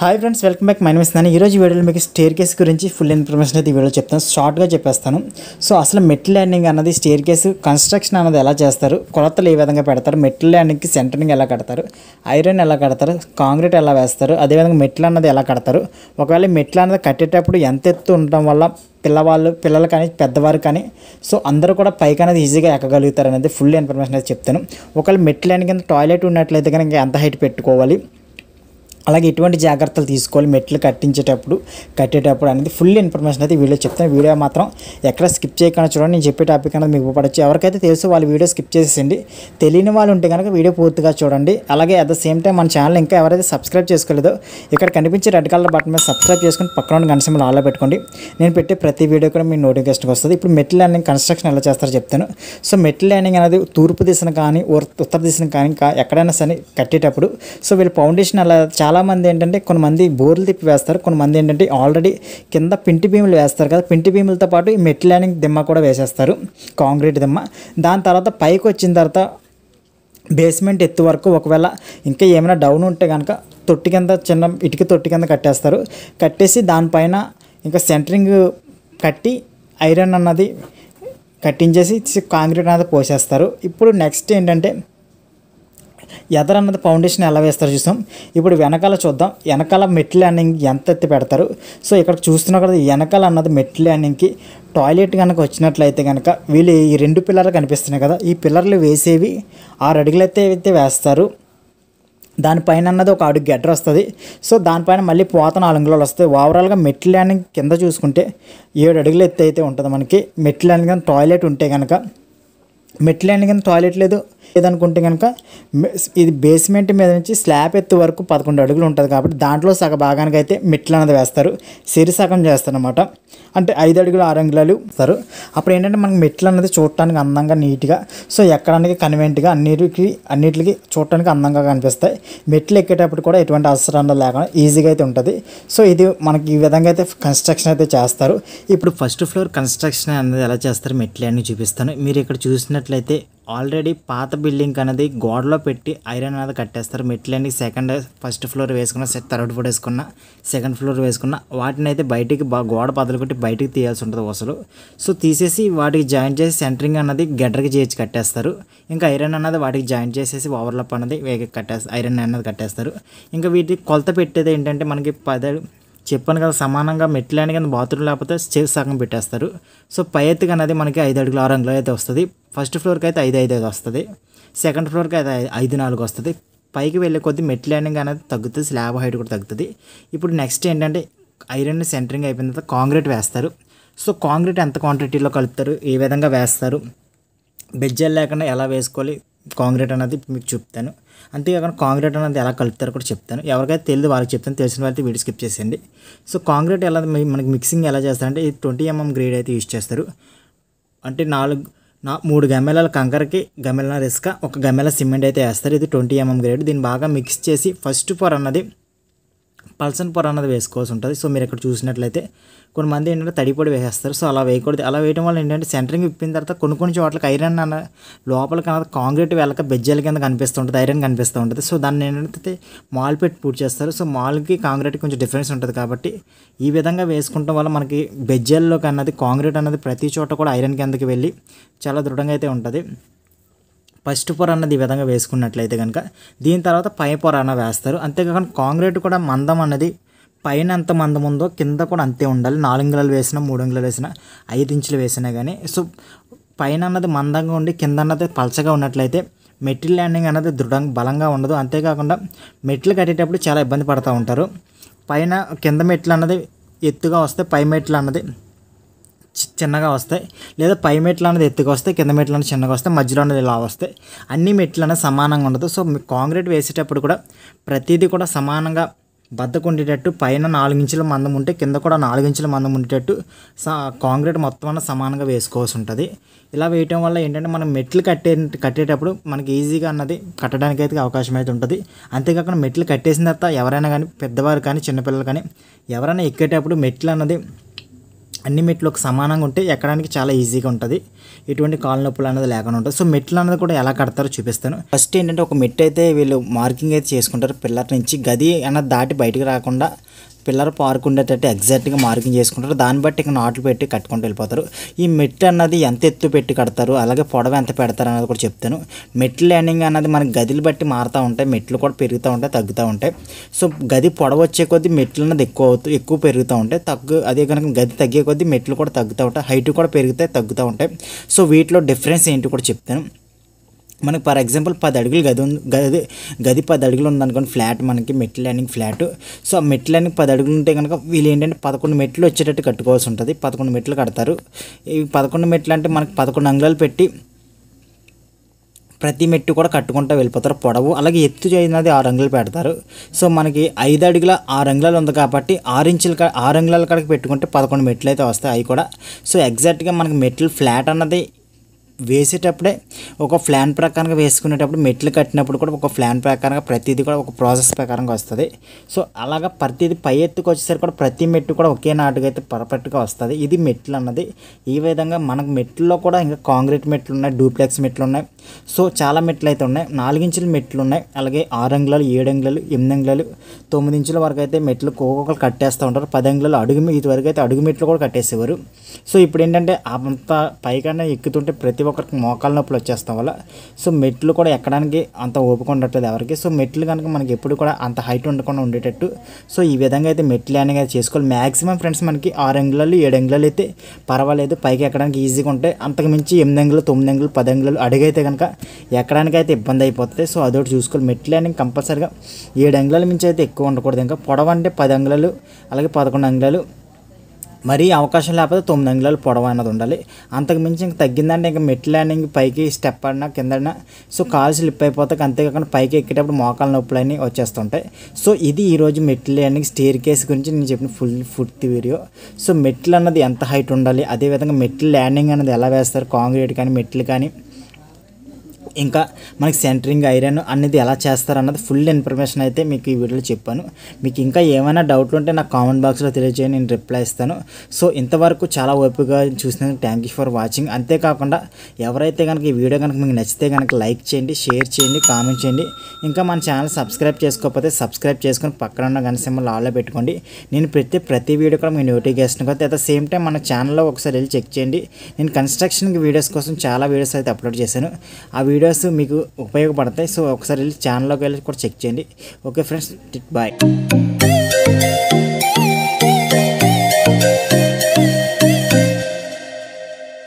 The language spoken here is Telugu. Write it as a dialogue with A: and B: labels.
A: హాయ్ ఫ్రెండ్స్ వెల్కమ్ బ్యాక్ మైన్ మిస్తున్నాను ఈరోజు వీడియోలో మీకు స్టేర్ కేస్ గురించి ఫుల్ ఇన్ఫర్మేషన్ అయితే వీడియో చెప్తాను షార్ట్గా చెప్పేస్తాను సో అసలు మెట్ ల్యాండింగ్ అన్నది స్టేర్ కేసు కన్స్ట్రక్షన్ అన్నది ఎలా చేస్తారు కొలతలు ఏ విధంగా పెడతారు మెట్ల ల్యాండింగ్కి సెంటరింగ్ ఎలా కడతారు ఐరన్ ఎలా కడతారు కాంక్రీట్ ఎలా వేస్తారు అదేవిధంగా మెట్లు అన్నది ఎలా కడతారు ఒకవేళ మెట్లు అన్నది కట్టేటప్పుడు ఎంత ఎత్తు ఉండటం వల్ల పిల్లవాళ్ళు పిల్లలు కానీ పెద్దవారు కానీ సో అందరూ కూడా పైకి అనేది ఈజీగా ఎక్కగలుగుతారు అనేది ఫుల్ ఇన్ఫర్మేషన్ అయితే చెప్తాను ఒకవేళ మెట్ల ల్యాండింగ్ కింద టాయిలెట్ ఉన్నట్లయితే కనుక ఎంత హైట్ పెట్టుకోవాలి అలాగే ఎటువంటి జాగ్రత్తలు తీసుకోవాలి మెట్లు కట్టించేటప్పుడు కట్టేటప్పుడు అనేది ఫుల్ ఇన్ఫర్మేషన్ అయితే వీడియో చెప్తాను వీడియో మాత్రం ఎక్కడ స్కిప్ చేయకుండా చూడండి నేను చెప్పే టాపిక్ అనేది మీకు ఉపడచ్చు ఎవరికైతే తెలుసు వాళ్ళు వీడియో స్కిప్ చేసేసిండి తెలియని వాళ్ళు ఉంటే కనుక వీడియో పూర్తిగా చూడండి అలాగే అట్ ద సేమ్ టైం మన ఛానల్ ఇంకా ఎవరైతే సబ్స్క్రైబ్ చేసుకోలేదో ఇక్కడ కనిపించే రెడ్ కలర్ బటన్ మీద సబ్స్క్రైబ్ చేసుకుని పక్కన ఉన్న గణసింహలు ఆలో పెట్టుకోండి నేను పెట్టే ప్రతి వీడియో కూడా మీ నోటిఫికేషన్కి వస్తుంది ఇప్పుడు మెట్ ల్యాండింగ్ కన్స్ట్రక్షన్ ఎలా చేస్తారో చెప్తాను సో మెట్ ల్యాండింగ్ అనేది తూర్పు దిశను కానీ ఉత్తర దిశను కానీ ఎక్కడైనా సరే కట్టేటప్పుడు సో వీళ్ళు ఫౌండేషన్ అలా చాలా చాలామంది ఏంటంటే కొంతమంది బోర్లు తిప్పి వేస్తారు కొంతమంది ఏంటంటే ఆల్రెడీ కింద పింటి భీములు వేస్తారు కదా పింటి భీములతో పాటు ఈ మెట్లనింగ్ దిమ్మ కూడా వేసేస్తారు కాంక్రీట్ దిమ్మ దాని తర్వాత పైకి వచ్చిన తర్వాత బేస్మెంట్ ఎత్తు వరకు ఒకవేళ ఇంకా ఏమైనా డౌన్ ఉంటే కనుక తొట్టి కింద చిన్న ఇటుక తొట్టి కింద కట్టేస్తారు కట్టేసి దానిపైన ఇంకా సెంటరింగ్ కట్టి ఐరన్ అన్నది కట్టించేసి కాంక్రీట్ అనేది పోసేస్తారు ఇప్పుడు నెక్స్ట్ ఏంటంటే ఎదర్ అన్నది ఫౌండేషన్ ఎలా వేస్తారు చూసాం ఇప్పుడు వెనకాల చూద్దాం వెనకాల మెట్ ల్యాండింగ్ ఎంత ఎత్తి పెడతారు సో ఇక్కడ చూస్తున్నా కదా వెనకాల అన్నది మెట్ ల్యాండింగ్కి టాయిలెట్ కనుక వచ్చినట్లయితే కనుక వీళ్ళు ఈ రెండు పిల్లర్లు కనిపిస్తున్నాయి కదా ఈ పిల్లర్లు వేసేవి ఆరు అడుగులు అయితే వేస్తారు దానిపైన అన్నది ఒక అడుగు గడ్డర వస్తుంది సో దానిపైన మళ్ళీ పోత నాలుగు వస్తాయి ఓవరాల్గా మెట్లు ల్యాండింగ్ కింద చూసుకుంటే ఏడు అడుగుల ఎత్తే అయితే ఉంటుంది మనకి మెట్ ల్యాండింగ్ కింద టాయిలెట్ ఉంటే కనుక మెట్ ల్యాండింగ్ కానీ టాయిలెట్ లేదు లేదనుకుంటే కనుక ఇది బేస్మెంట్ మీద నుంచి స్లాబ్ ఎత్తు వరకు పదకొండు అడుగులు ఉంటుంది కాబట్టి దాంట్లో సగ భాగానికి అయితే మెట్లు అనేది వేస్తారు సిరి సగం చేస్తారనమాట అంటే ఐదు అడుగులు ఆరు అంగుళాలు ఇస్తారు అప్పుడు ఏంటంటే మనకి మెట్లు అనేది చూడటానికి అందంగా నీట్గా సో ఎక్కడానికి కన్వెంట్గా అన్నిటికి అన్నిటికి చూడటానికి అందంగా కనిపిస్తాయి మెట్లు ఎక్కేటప్పుడు కూడా ఎటువంటి అవసరం లేకుండా ఈజీగా అయితే ఉంటుంది సో ఇది మనకి ఈ విధంగా అయితే కన్స్ట్రక్షన్ అయితే చేస్తారు ఇప్పుడు ఫస్ట్ ఫ్లోర్ కన్స్ట్రక్షన్ అనేది ఎలా చేస్తారు మెట్లు అన్నీ చూపిస్తాను మీరు ఇక్కడ చూసినట్లయితే ఆల్రెడీ పాత బిల్డింగ్ అనేది గోడలో పెట్టి ఐరన్ అనేది కట్టేస్తారు మెట్లన్నీ సెకండ్ ఫస్ట్ ఫ్లోర్ వేసుకున్న థర్డ్ ఫ్లోర్ వేసుకున్న సెకండ్ ఫ్లోర్ వేసుకున్న వాటిని అయితే బయటికి గోడ పదలు కొట్టి బయటికి తీయాల్సి ఉంటుంది అసలు సో తీసేసి వాటికి జాయింట్ చేసి సెంటరింగ్ అన్నది గడ్డకి చేసి కట్టేస్తారు ఇంకా ఐరన్ అన్నది వాటికి జాయింట్ చేసేసి ఓవర్లప్ అన్నది కట్టేస్తారు ఐరన్ అన్నది కట్టేస్తారు ఇంకా వీటికి కొలత పెట్టేది ఏంటంటే మనకి పద చెప్పాను కదా సమానంగా అని కింద బాత్రూమ్ లేకపోతే స్టేర్ సగం పెట్టేస్తారు సో పై ఎత్తుకు అనేది మనకి ఐదు అడుగులు ఆరు అంగులు అయితే వస్తుంది ఫస్ట్ ఫ్లోర్కి అయితే ఐదు ఐదు ఐదు వస్తుంది సెకండ్ ఫ్లోర్కి అయితే ఐదు నాలుగు వస్తుంది పైకి వెళ్ళే కొద్దీ మెట్ ల్యాండింగ్ అనేది తగ్గుతుంది స్లాబ్ హైట్ కూడా తగ్గుతుంది ఇప్పుడు నెక్స్ట్ ఏంటంటే ఐరన్ సెంటరింగ్ అయిపోయిన తర్వాత కాంక్రీట్ వేస్తారు సో కాంక్రీట్ ఎంత క్వాంటిటీలో కలుపుతారు ఏ విధంగా వేస్తారు బెజ్జలు లేకుండా ఎలా వేసుకోవాలి కాంక్రీట్ అనేది మీకు అంతే అంతేకాకుండా కాంక్రీట్ అనేది ఎలా కలుపుతారో కూడా చెప్తాను ఎవరికైతే తెలియదు వాళ్ళకి చెప్తాను తెలిసిన వాళ్ళకి వీడియో స్కిప్ చేసేయండి సో కాంక్రీట్ ఎలా మనకి మిక్సింగ్ ఎలా చేస్తారంటే ఇది ట్వంటీ ఎంఎం గ్రేడ్ అయితే యూజ్ చేస్తారు అంటే నాలుగు నా మూడు గమ్మెలాల కంకరకి గమ్మెల రిస్క ఒక గమ్మెల సిమెంట్ అయితే వేస్తారు ఇది ట్వంటీ ఎంఎం గ్రేడ్ దీన్ని బాగా మిక్స్ చేసి ఫస్ట్ ఫోర్ అన్నది పల్సన్ పొర అన్నది వేసుకోవాల్సి ఉంటుంది సో మీరు ఇక్కడ చూసినట్లయితే కొంతమంది ఏంటంటే తడిపొడి వేసేస్తారు సో అలా వేయకూడదు అలా వేయడం వల్ల ఏంటంటే సెంటరింగ్ విప్పిన తర్వాత కొన్ని కొన్ని చోట్లకి ఐరన్ అన్న లోపల కన్నా కాంక్రీట్ వెళ్ళక బెజ్జల కింద కనిపిస్తూ ఉంటుంది ఐరన్ కనిపిస్తూ ఉంటుంది సో దాన్ని ఏంటంటే మాల్ పెట్టి పూర్తి చేస్తారు సో మాల్కి కాంక్రీట్కి కొంచెం డిఫరెన్స్ ఉంటుంది కాబట్టి ఈ విధంగా వేసుకుంటాం వల్ల మనకి బెజ్జల్లో అన్నది కాంక్రీట్ అన్నది ప్రతి చోట కూడా ఐరన్ కిందకి వెళ్ళి చాలా దృఢంగా అయితే ఉంటుంది ఫస్ట్ పొర అన్నది ఈ విధంగా వేసుకున్నట్లయితే కనుక దీని తర్వాత పై పొర అన్న వేస్తారు అంతేకాకుండా కాంక్రీట్ కూడా మందం అన్నది పైన ఎంత మందం ఉందో కింద కూడా అంతే ఉండాలి నాలుగులు వేసినా మూడు అంగుళాలు వేసినా ఐదు ఇంచులు వేసినా కానీ సో పైన అన్నది మందంగా ఉండి కింద అన్నది పలచగా ఉన్నట్లయితే మెట్ల ల్యాండింగ్ అన్నది దృఢంగా బలంగా ఉండదు అంతేకాకుండా మెట్లు కట్టేటప్పుడు చాలా ఇబ్బంది పడుతూ ఉంటారు పైన కింద మెట్లు అన్నది ఎత్తుగా వస్తే పై మెట్లు అన్నది చిన్నగా వస్తాయి లేదా పై మెట్లు అనేది ఎత్తుగా వస్తాయి కింద మెట్లు అనేది చిన్నగా వస్తాయి మధ్యలో అనేది ఇలా వస్తాయి అన్ని మెట్లు అనేది సమానంగా ఉండదు సో కాంక్రీట్ వేసేటప్పుడు కూడా ప్రతిదీ కూడా సమానంగా బద్దకుండేటట్టు పైన నాలుగు ఇంచుల మందం ఉంటే కింద కూడా నాలుగు ఇంచుల మందం ఉండేటట్టు కాంక్రీట్ మొత్తం అన్న సమానంగా వేసుకోవాల్సి ఉంటుంది ఇలా వేయటం వల్ల ఏంటంటే మనం మెట్లు కట్టే కట్టేటప్పుడు మనకి ఈజీగా అన్నది కట్టడానికి అయితే అవకాశం అయితే ఉంటుంది అంతేకాకుండా మెట్లు కట్టేసిన తర్వాత ఎవరైనా కానీ పెద్దవారు కానీ చిన్నపిల్లలు కానీ ఎవరైనా ఎక్కేటప్పుడు మెట్లు అన్నది అన్ని మెట్లు ఒక సమానంగా ఉంటే ఎక్కడానికి చాలా ఈజీగా ఉంటుంది ఎటువంటి కాళ్ళ నొప్పులు అనేది లేకుండా ఉంటుంది సో మెట్లు అనేది కూడా ఎలా కడతారో చూపిస్తాను ఫస్ట్ ఏంటంటే ఒక మెట్ అయితే వీళ్ళు మార్కింగ్ అయితే చేసుకుంటారు పిల్లల నుంచి గది అన్నది దాటి బయటకు రాకుండా పిల్లర్ పార్క్ ఉండేటట్టు ఎగ్జాక్ట్గా మార్కింగ్ చేసుకుంటారు దాన్ని బట్టి ఇక నాట్లు పెట్టి కట్టుకుంటూ వెళ్ళిపోతారు ఈ మెట్లు అన్నది ఎంత ఎత్తు పెట్టి కడతారు అలాగే పొడవ ఎంత పెడతారు అన్నది కూడా చెప్తాను మెట్లు ల్యాండింగ్ అన్నది మనకి గదిలు బట్టి మారుతూ ఉంటాయి మెట్లు కూడా పెరుగుతూ ఉంటాయి తగ్గుతూ ఉంటాయి సో గది పొడవ వచ్చే కొద్దీ మెట్లు అన్నది ఎక్కువ అవుతాయి ఎక్కువ పెరుగుతూ ఉంటాయి తగ్గు అదే కనుక గది తగ్గే కొద్దీ మెట్లు కూడా తగ్గుతూ ఉంటాయి హైట్ కూడా పెరుగుతాయి తగ్గుతూ ఉంటాయి సో వీటిలో డిఫరెన్స్ ఏంటి కూడా చెప్తాను మనకు ఫర్ ఎగ్జాంపుల్ పది అడుగులు గది ఉంది గది గది పది అడుగులు ఉందనుకోండి ఫ్లాట్ మనకి మెట్లు ల్యాండింగ్ ఫ్లాట్ సో ఆ మెట్లు ల్యాండింగ్ పది అడుగులు ఉంటే కనుక వీళ్ళు ఏంటంటే పదకొండు మెట్లు వచ్చేటట్టు కట్టుకోవాల్సి ఉంటుంది పదకొండు మెట్లు కడతారు ఈ పదకొండు మెట్లు అంటే మనకి పదకొండు అంగుళాలు పెట్టి ప్రతి మెట్టు కూడా కట్టుకుంటూ వెళ్ళిపోతారు పొడవు అలాగే ఎత్తు చేయనది ఆరు అంగులు పెడతారు సో మనకి ఐదు అడుగుల ఆరు అంగుళాలు ఉంది కాబట్టి ఆరు ఇంచుల ఆరు అంగుళాల కడకి పెట్టుకుంటే పదకొండు మెట్లు అయితే వస్తాయి అవి కూడా సో ఎగ్జాక్ట్గా మనకి మెట్లు ఫ్లాట్ అన్నది వేసేటప్పుడే ఒక ప్లాన్ ప్రకారంగా వేసుకునేటప్పుడు మెట్లు కట్టినప్పుడు కూడా ఒక ప్లాన్ ప్రకారంగా ప్రతిదీ కూడా ఒక ప్రాసెస్ ప్రకారంగా వస్తుంది సో అలాగా ప్రతిదీ పై ఎత్తుకు వచ్చేసరికి కూడా ప్రతి మెట్టు కూడా ఒకే నాటుగా అయితే పర్ఫెక్ట్గా వస్తుంది ఇది మెట్లు అన్నది ఈ విధంగా మనకు మెట్లలో కూడా ఇంకా కాంక్రీట్ మెట్లు ఉన్నాయి డూప్లెక్స్ మెట్లు ఉన్నాయి సో చాలా మెట్లు అయితే ఉన్నాయి నాలుగించుల మెట్లు ఉన్నాయి అలాగే ఆరు అంగుళాలు ఏడు అంగుళాలు ఎనిమిది అంగుళాలు తొమ్మిది ఇంచుల వరకు అయితే మెట్లు ఒక్కొక్కరు కట్టేస్తూ ఉంటారు పది అంగుళాలు అడుగు ఇది వరకు అయితే అడుగు మెట్లు కూడా కట్టేసేవారు సో ఇప్పుడు ఏంటంటే అంత పైకన్నా ఎక్కుతుంటే ప్రతి ఒక్కరికి మోకాల నొప్పులు వచ్చేస్తాయి వచ్చేస్తాం వల్ల సో మెట్లు కూడా ఎక్కడానికి అంత ఓపిక ఉండట్లేదు ఎవరికి సో మెట్లు కనుక మనకి ఎప్పుడు కూడా అంత హైట్ ఉండకుండా ఉండేటట్టు సో ఈ విధంగా అయితే మెట్లు అనేది చేసుకోవాలి మ్యాక్సిమం ఫ్రెండ్స్ మనకి ఆరు అంగుళాలు ఏడు అంగుళాలు అయితే పర్వాలేదు పైకి ఎక్కడానికి ఈజీగా ఉంటాయి అంతకు మించి ఎనిమిది అంగులు తొమ్మిది అంగులు పది అంగులు అడిగైతే కనుక ఎక్కడానికి అయితే ఇబ్బంది అయిపోతుంది సో అదొకటి చూసుకోవాలి మెట్లు అనేది కంపల్సరిగా ఏడు అంగుళాల మించి అయితే ఎక్కువ ఉండకూడదు ఇంకా పొడవ అంటే పది అంగుళాలు అలాగే పదకొండు అంగుళాలు మరీ అవకాశం లేకపోతే తొమ్మిది అంగుళాలు పొడవు అన్నది ఉండాలి అంతకుమించి ఇంక తగ్గిందంటే ఇంకా మెట్ ల్యాండింగ్ పైకి స్టెప్ అన్నా కిందన్నా సో కాలు స్లిప్ అయిపోతే అంతేకాకుండా పైకి ఎక్కేటప్పుడు మోకాల నొప్పులు అన్నీ వచ్చేస్తుంటాయి సో ఇది ఈరోజు మెట్ ల్యాండింగ్ స్టేర్ కేస్ గురించి నేను చెప్పిన ఫుల్ ఫుడ్ వీడియో సో మెట్లు అన్నది ఎంత హైట్ ఉండాలి అదేవిధంగా మెట్లు ల్యాండింగ్ అనేది ఎలా వేస్తారు కాంక్రీట్ కానీ మెట్లు కానీ ఇంకా మనకి సెంటరింగ్ ఐరన్ అనేది ఎలా చేస్తారు అన్నది ఫుల్ ఇన్ఫర్మేషన్ అయితే మీకు ఈ వీడియోలో చెప్పాను మీకు ఇంకా ఏమైనా డౌట్లు ఉంటే నాకు కామెంట్ బాక్స్లో తెలియజేయని నేను రిప్లై ఇస్తాను సో ఇంతవరకు చాలా ఓపిగా చూసినందుకు థ్యాంక్ యూ ఫర్ వాచింగ్ అంతేకాకుండా ఎవరైతే కనుక ఈ వీడియో కనుక మీకు నచ్చితే కనుక లైక్ చేయండి షేర్ చేయండి కామెంట్ చేయండి ఇంకా మన ఛానల్ సబ్స్క్రైబ్ చేసుకోకపోతే సబ్స్క్రైబ్ చేసుకొని పక్కన ఉన్న గణ సింబల్ ఆల్లో పెట్టుకోండి నేను ప్రతి ప్రతి వీడియో కూడా మీ నోటిఫికేషన్ కదా అట్ ద సేమ్ టైం మన ఛానల్లో ఒకసారి వెళ్ళి చెక్ చేయండి నేను కన్స్ట్రక్షన్కి వీడియోస్ కోసం చాలా వీడియోస్ అయితే అప్లోడ్ చేశాను ఆ వీడియో వీడియోస్ మీకు ఉపయోగపడతాయి సో ఒకసారి వెళ్ళి ఛానల్లోకి వెళ్ళి కూడా చెక్ చేయండి ఓకే ఫ్రెండ్స్ బాయ్